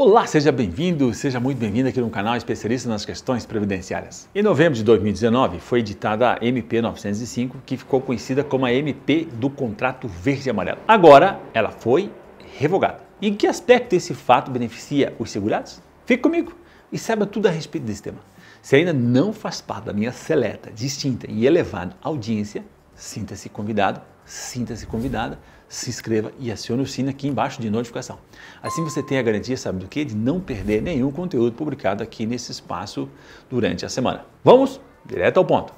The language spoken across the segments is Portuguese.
Olá, seja bem-vindo, seja muito bem-vinda aqui no canal Especialista nas Questões Previdenciárias. Em novembro de 2019 foi editada a MP 905, que ficou conhecida como a MP do Contrato Verde e Amarelo. Agora ela foi revogada. Em que aspecto esse fato beneficia os segurados? Fique comigo e saiba tudo a respeito desse tema. Se ainda não faz parte da minha seleta, distinta e elevada audiência, sinta-se convidado sinta-se convidada, se inscreva e acione o sino aqui embaixo de notificação. Assim você tem a garantia, sabe do quê? De não perder nenhum conteúdo publicado aqui nesse espaço durante a semana. Vamos direto ao ponto.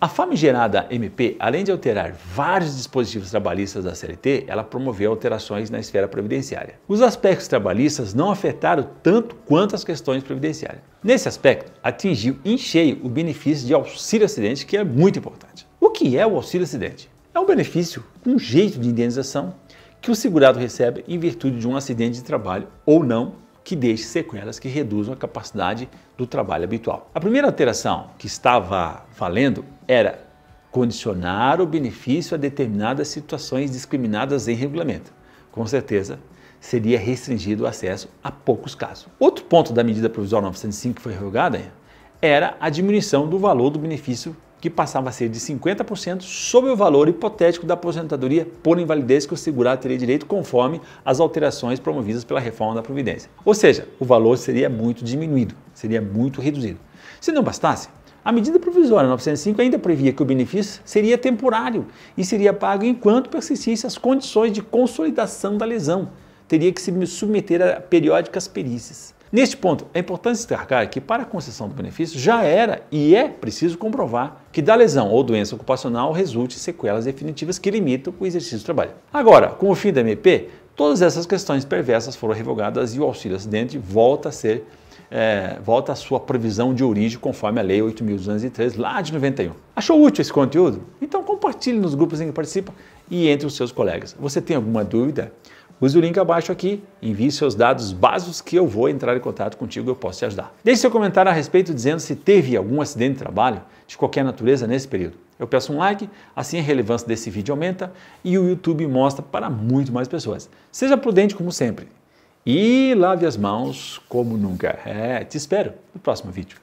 A famigerada MP, além de alterar vários dispositivos trabalhistas da CLT, ela promoveu alterações na esfera previdenciária. Os aspectos trabalhistas não afetaram tanto quanto as questões previdenciárias. Nesse aspecto, atingiu em cheio o benefício de auxílio acidente, que é muito importante. O que é o auxílio acidente? É um benefício, um jeito de indenização que o segurado recebe em virtude de um acidente de trabalho ou não que deixe sequelas que reduzam a capacidade do trabalho habitual. A primeira alteração que estava valendo era condicionar o benefício a determinadas situações discriminadas em regulamento. Com certeza, seria restringido o acesso a poucos casos. Outro ponto da medida provisória 905 que foi revogada era a diminuição do valor do benefício que passava a ser de 50% sobre o valor hipotético da aposentadoria por invalidez que o segurado teria direito conforme as alterações promovidas pela reforma da Previdência. Ou seja, o valor seria muito diminuído, seria muito reduzido. Se não bastasse, a medida provisória 905 ainda previa que o benefício seria temporário e seria pago enquanto persistissem as condições de consolidação da lesão. Teria que se submeter a periódicas perícias. Neste ponto, é importante destacar que para a concessão do benefício já era e é preciso comprovar que da lesão ou doença ocupacional resulte sequelas definitivas que limitam o exercício do trabalho. Agora, com o fim da MP, todas essas questões perversas foram revogadas e o auxílio acidente volta a ser é, volta à sua previsão de origem conforme a Lei 8.203, lá de 91. Achou útil esse conteúdo? Então compartilhe nos grupos em que participa e entre os seus colegas. Você tem alguma dúvida? Use o link abaixo aqui, envie seus dados básicos que eu vou entrar em contato contigo e eu posso te ajudar. Deixe seu comentário a respeito dizendo se teve algum acidente de trabalho de qualquer natureza nesse período. Eu peço um like, assim a relevância desse vídeo aumenta e o YouTube mostra para muito mais pessoas. Seja prudente como sempre e lave as mãos como nunca. É, te espero no próximo vídeo.